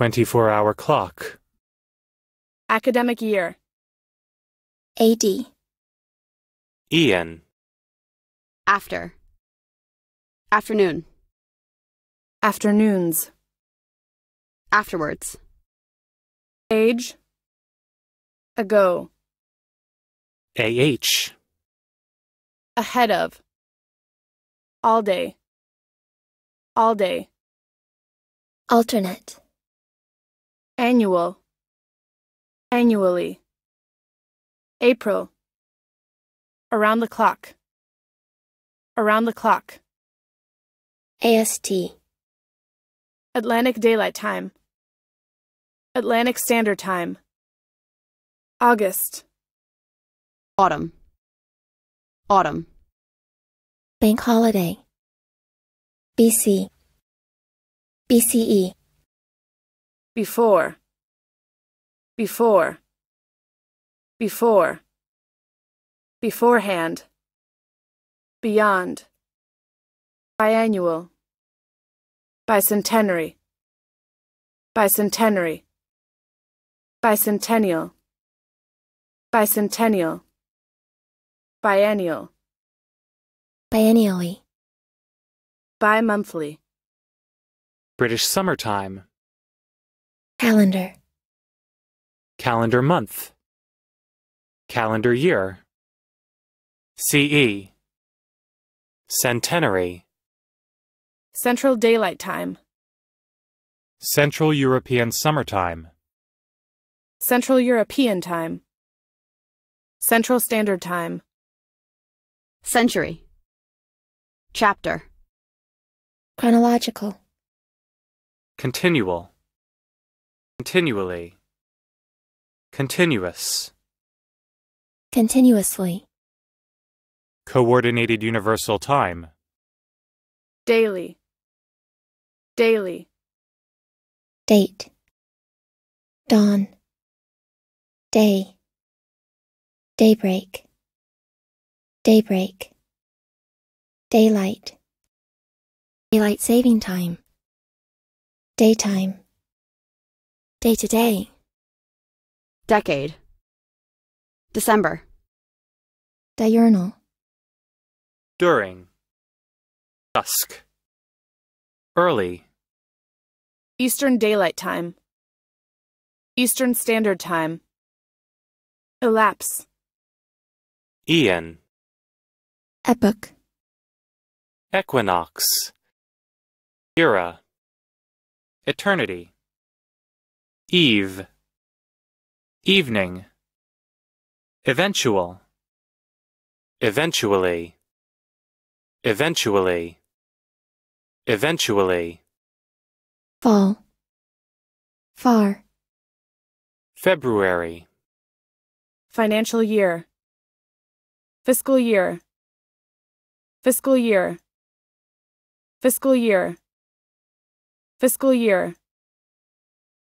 24 hour clock. Academic year. AD. Ian. After. Afternoon. Afternoons. Afterwards. Age. Ago. AH. Ahead of. All day. All day. Alternate annual annually April around the clock around the clock AST Atlantic Daylight Time Atlantic Standard Time August Autumn Autumn Bank Holiday BC BCE before, before, before, beforehand, beyond, biannual, bicentenary, bicentenary, bicentennial, bicentennial, biennial, biennially, bi-monthly. British summertime. Calendar. Calendar month. Calendar year. CE. Centenary. Central Daylight Time. Central European Summertime. Central European Time. Central Standard Time. Century. Chapter. Chronological. Continual continually continuous continuously coordinated universal time daily daily date dawn day daybreak daybreak daylight daylight saving time daytime Day to day. Decade. December. Diurnal. During. Dusk. Early. Eastern Daylight Time. Eastern Standard Time. Elapse. Ian. Epoch. Equinox. Era. Eternity. Eve. Evening. Eventual. Eventually. Eventually. Eventually. Fall. Far. February. Financial year. Fiscal year. Fiscal year. Fiscal year. Fiscal year.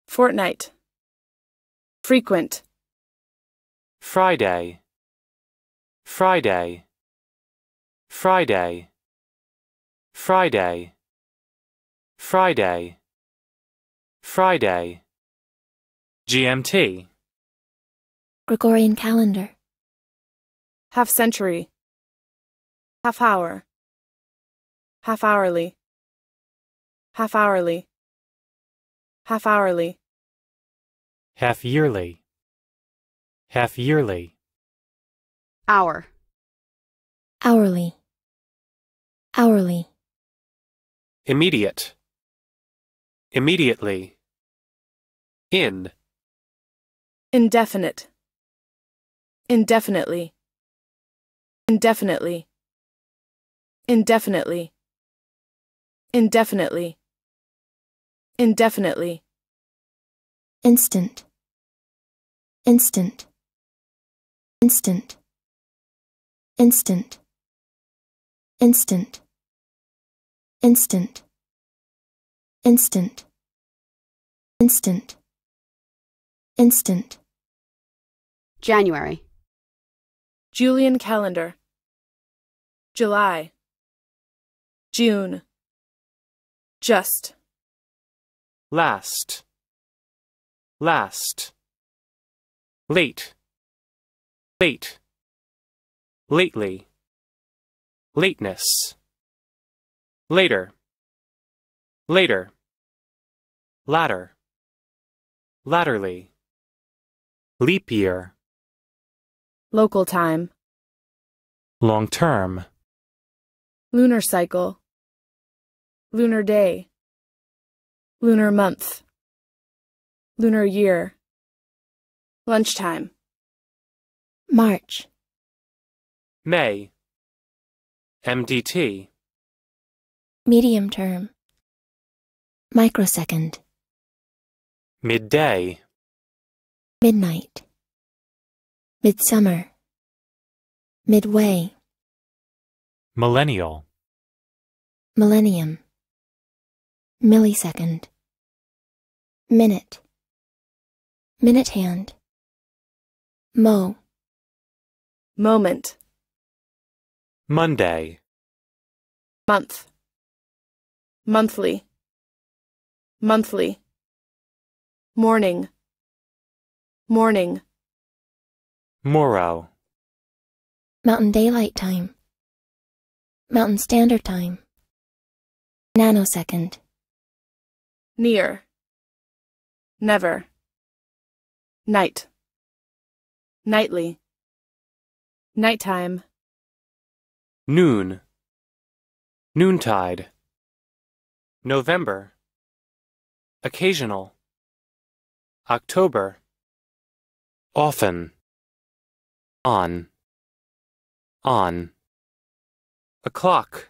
Fortnight. Frequent. Friday. Friday. Friday. Friday. Friday. Friday. GMT. Gregorian calendar. Half century. Half hour. Half hourly. Half hourly. Half hourly half yearly half yearly hour hourly hourly immediate immediately in indefinite indefinitely indefinitely indefinitely indefinitely indefinitely instant instant, instant, instant, instant, instant, instant, instant, instant. January. Julian calendar. July. June. Just. Last. Last late late lately lateness later later ladder latterly leap year local time long term lunar cycle lunar day lunar month lunar year Lunchtime. March. May. MDT. Medium term. Microsecond. Midday. Midnight. Midsummer. Midway. Millennial. Millennium. Millisecond. Minute. Minute hand. Mo. Moment. Monday. Month. Monthly. Monthly. Morning. Morning. Morrow. Mountain Daylight Time. Mountain Standard Time. Nanosecond. Near. Never. Night. Nightly. Nighttime. Noon. Noontide. November. Occasional. October. Often. On. On. O'clock.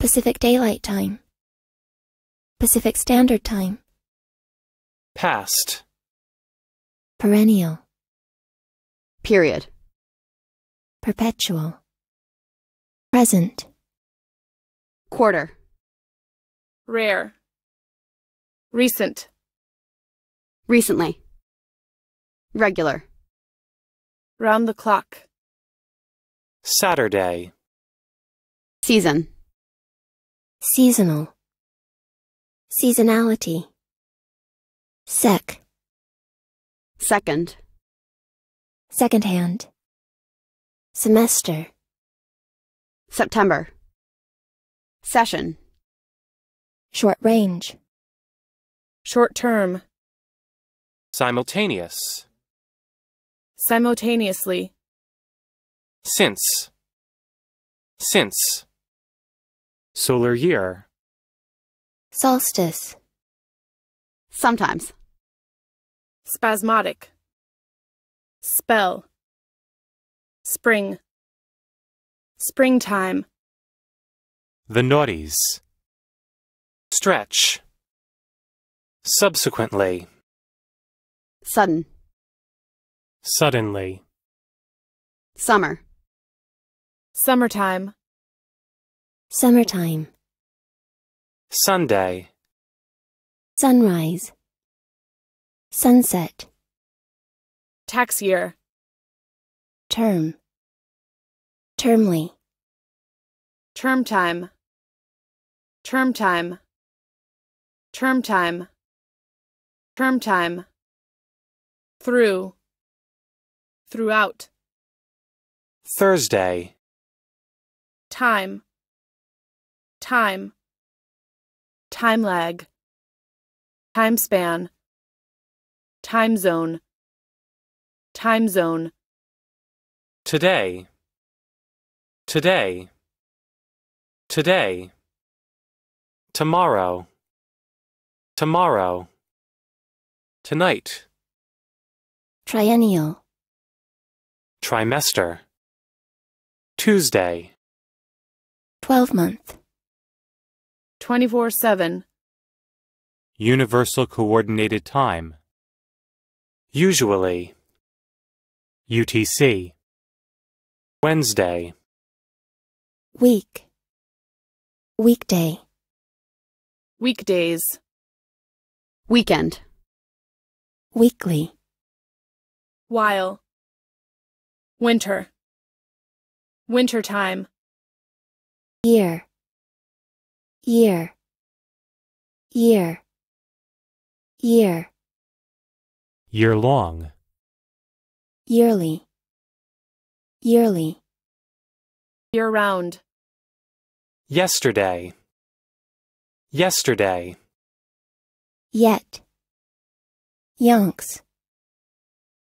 Pacific Daylight Time. Pacific Standard Time. Past. Perennial. Period. Perpetual. Present. Quarter. Rare. Recent. Recently. Regular. Round the clock. Saturday. Season. Seasonal. Seasonality. Sec. Second. Secondhand. Semester. September. Session. Short range. Short term. Simultaneous. Simultaneously. Since. Since. Solar year. Solstice. Sometimes. Spasmodic. Spell. Spring. Springtime. The noughties. Stretch. Subsequently. Sudden. Suddenly. Summer. Summertime. Summertime. Sunday. Sunrise. Sunset. Tax year. Term. Termly. Term time. Term time. Term time. Term time. Through. Throughout. Thursday. Time. Time. Time lag. Time span. Time zone Time zone. Today. Today. Today. Tomorrow. Tomorrow. Tonight. Triennial. Trimester. Tuesday. Twelve month. 24 7. Universal Coordinated Time. Usually. UTC Wednesday Week Weekday Weekdays Weekend Weekly While Winter Wintertime Year Year Year Year Year long yearly yearly year round yesterday yesterday yet Yanks.